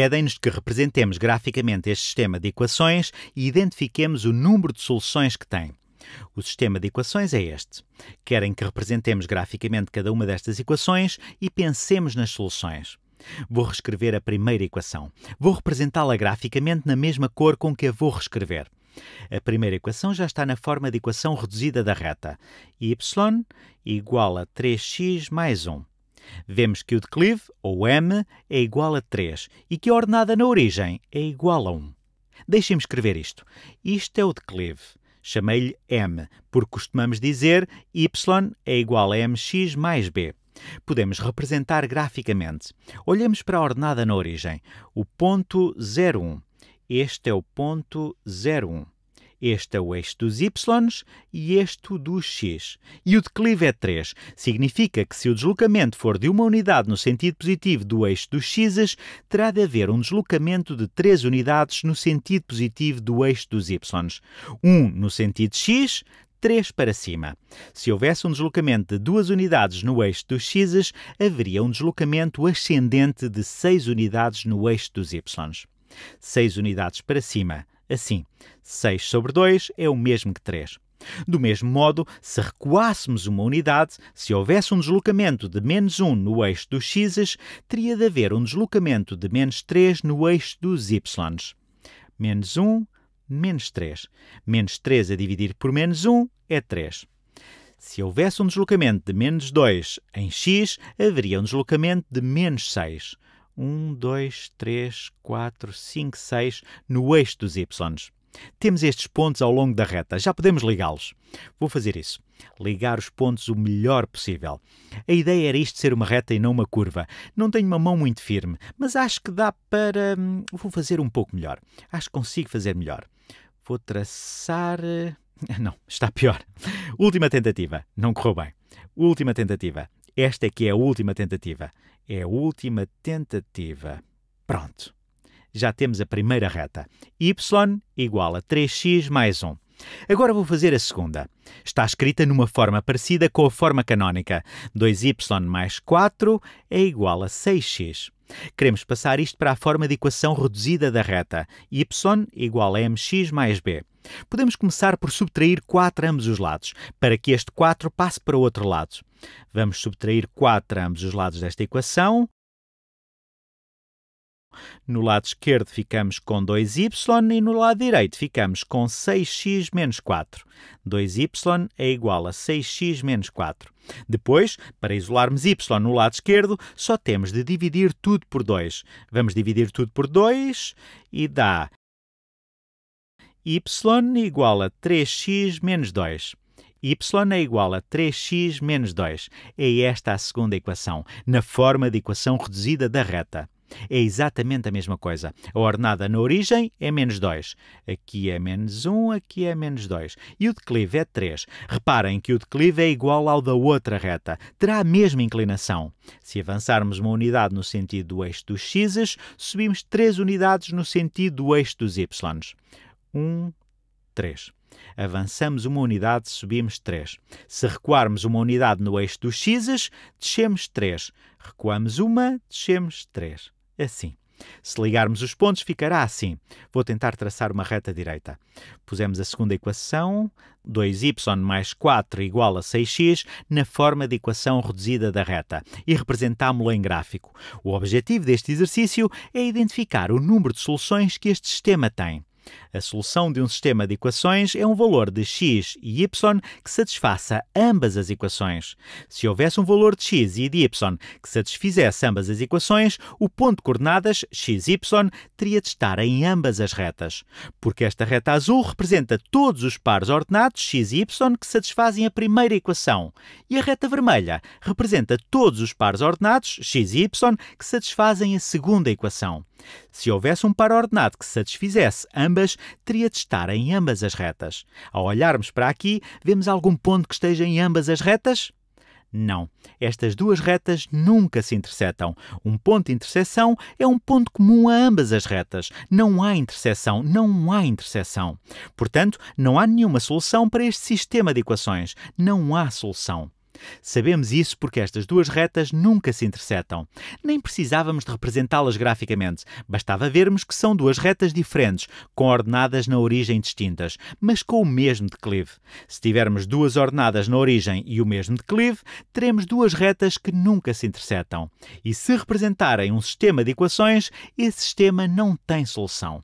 Pedem-nos que representemos graficamente este sistema de equações e identifiquemos o número de soluções que tem. O sistema de equações é este. Querem que representemos graficamente cada uma destas equações e pensemos nas soluções. Vou reescrever a primeira equação. Vou representá-la graficamente na mesma cor com que a vou reescrever. A primeira equação já está na forma de equação reduzida da reta. y igual a 3x mais 1. Vemos que o declive, ou m, é igual a 3 e que a ordenada na origem é igual a 1. Deixem-me escrever isto. Isto é o declive. Chamei-lhe m, porque costumamos dizer y é igual a mx mais b. Podemos representar graficamente. olhemos para a ordenada na origem, o ponto 01. Este é o ponto 01. Este é o eixo dos y e este o dos x. E o declive é 3. Significa que se o deslocamento for de uma unidade no sentido positivo do eixo dos x, terá de haver um deslocamento de 3 unidades no sentido positivo do eixo dos y. 1 um no sentido x, 3 para cima. Se houvesse um deslocamento de duas unidades no eixo dos x, haveria um deslocamento ascendente de 6 unidades no eixo dos y. 6 unidades para cima, Assim, 6 sobre 2 é o mesmo que 3. Do mesmo modo, se recuássemos uma unidade, se houvesse um deslocamento de menos 1 no eixo dos x, teria de haver um deslocamento de menos 3 no eixo dos y. Menos 1, menos 3. Menos 3 a dividir por menos 1 é 3. Se houvesse um deslocamento de menos 2 em x, haveria um deslocamento de menos 6. 1, 2, 3, 4, 5, 6 no eixo dos y. Temos estes pontos ao longo da reta, já podemos ligá-los. Vou fazer isso. Ligar os pontos o melhor possível. A ideia era isto ser uma reta e não uma curva. Não tenho uma mão muito firme, mas acho que dá para. Hum, vou fazer um pouco melhor. Acho que consigo fazer melhor. Vou traçar. Eh, não, está pior. Última tentativa. Não correu bem. Última tentativa. Esta é que é a última tentativa. É a última tentativa. Pronto. Já temos a primeira reta. y igual a 3x mais 1. Agora vou fazer a segunda. Está escrita numa forma parecida com a forma canónica. 2y mais 4 é igual a 6x. Queremos passar isto para a forma de equação reduzida da reta, y igual a mx mais b. Podemos começar por subtrair 4 a ambos os lados, para que este 4 passe para o outro lado. Vamos subtrair 4 a ambos os lados desta equação, no lado esquerdo ficamos com 2y e no lado direito ficamos com 6x menos 4. 2y é igual a 6x menos 4. Depois, para isolarmos y no lado esquerdo, só temos de dividir tudo por 2. Vamos dividir tudo por 2 e dá y igual a 3x menos 2 y é igual a 3x menos 2. É esta a segunda equação, na forma de equação reduzida da reta. É exatamente a mesma coisa. A ordenada na origem é menos 2. Aqui é menos 1, aqui é menos 2. E o declive é 3. Reparem que o declive é igual ao da outra reta. Terá a mesma inclinação. Se avançarmos uma unidade no sentido do eixo dos x, subimos 3 unidades no sentido do eixo dos y. 1, 3. Avançamos uma unidade, subimos 3. Se recuarmos uma unidade no eixo dos x, descemos 3. Recuamos uma, descemos 3 assim. Se ligarmos os pontos, ficará assim. Vou tentar traçar uma reta direita. Pusemos a segunda equação, 2y mais 4 igual a 6x, na forma de equação reduzida da reta e representámo-la em gráfico. O objetivo deste exercício é identificar o número de soluções que este sistema tem. A solução de um sistema de equações é um valor de x e y que satisfaça ambas as equações. Se houvesse um valor de x e de y que satisfizesse ambas as equações, o ponto de coordenadas x, y teria de estar em ambas as retas, porque esta reta azul representa todos os pares ordenados x e y que satisfazem a primeira equação, e a reta vermelha representa todos os pares ordenados x e y que satisfazem a segunda equação. Se houvesse um par ordenado que satisfizesse ambas, teria de estar em ambas as retas. Ao olharmos para aqui, vemos algum ponto que esteja em ambas as retas? Não, estas duas retas nunca se interceptam. Um ponto de interseção é um ponto comum a ambas as retas. Não há interseção, não há interseção. Portanto, não há nenhuma solução para este sistema de equações. Não há solução. Sabemos isso porque estas duas retas nunca se intersetam. Nem precisávamos de representá-las graficamente, bastava vermos que são duas retas diferentes, com ordenadas na origem distintas, mas com o mesmo declive. Se tivermos duas ordenadas na origem e o mesmo declive, teremos duas retas que nunca se intersetam. E se representarem um sistema de equações, esse sistema não tem solução.